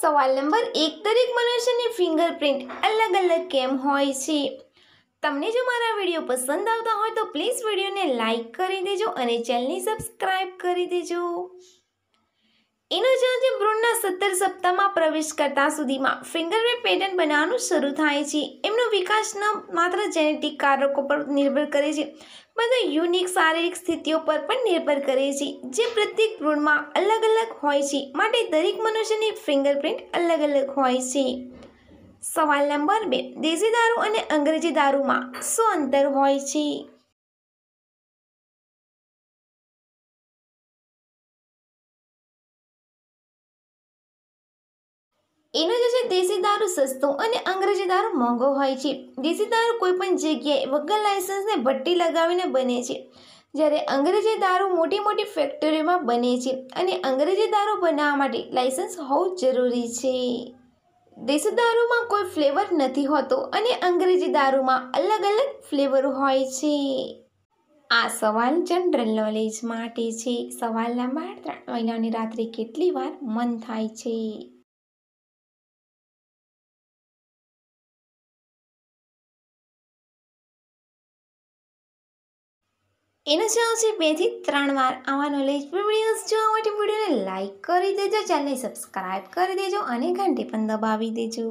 સવાલ નંબર એક દરેક મનુષ્યની ફિંગરપ્રિન્ટ અલગ અલગ કેમ હોય છે તમને જો મારા વિડીયો પસંદ આવતા હોય તો પ્લીઝ વિડીયોને લાઇક કરી દેજો અને ચેનલને સબસ્ક્રાઈબ કરી દેજો એનો ચાર્જ ભ્રૂણના ઉત્તર સપ્તાહમાં પ્રવેશ કરતા સુધીમાં ફિંગરવેવ પેટર્ન બનાવવાનું શરૂ થાય છે એમનો વિકાસ ન માત્ર જેનેટિક કારકો પર નિર્ભર કરે છે બધા યુનિક શારીરિક સ્થિતિઓ પર પણ નિર્ભર કરે છે જે પ્રત્યેક ભ્રૂણમાં અલગ અલગ હોય છે માટે દરેક મનુષ્યની ફિંગરપ્રિન્ટ અલગ અલગ હોય છે સવાલ નંબર બે દેશી દારૂ અને અંગ્રેજી દારૂમાં શું અંતર હોય છે એનો જે છે દેશી દારૂ સસ્તો અને અંગ્રેજી દારૂ મોંઘો હોય છે દેશી દારૂ કોઈપણ જગ્યાએ વગર લાયસન્સને ભટ્ટી લગાવીને બને છે જ્યારે અંગ્રેજી દારૂ મોટી મોટી ફેક્ટરીઓમાં બને છે અને અંગ્રેજી દારૂ બનાવવા માટે લાયસન્સ હોવું જરૂરી છે દેશી દારૂમાં કોઈ ફ્લેવર નથી હોતો અને અંગ્રેજી દારૂમાં અલગ અલગ ફ્લેવર હોય છે આ સવાલ જનરલ નોલેજ માટે છે સવાલ નંબર ત્રણ મહિનાની રાત્રે કેટલી વાર મન થાય છે એનો જવાબ છે બેથી ત્રણ વાર આવા નોલેજ વિડીયોઝ જોવા માટે વિડીયોને લાઇક કરી દેજો ચેનલને સબસ્ક્રાઈબ કરી દેજો અને ઘંટી પણ દબાવી દેજો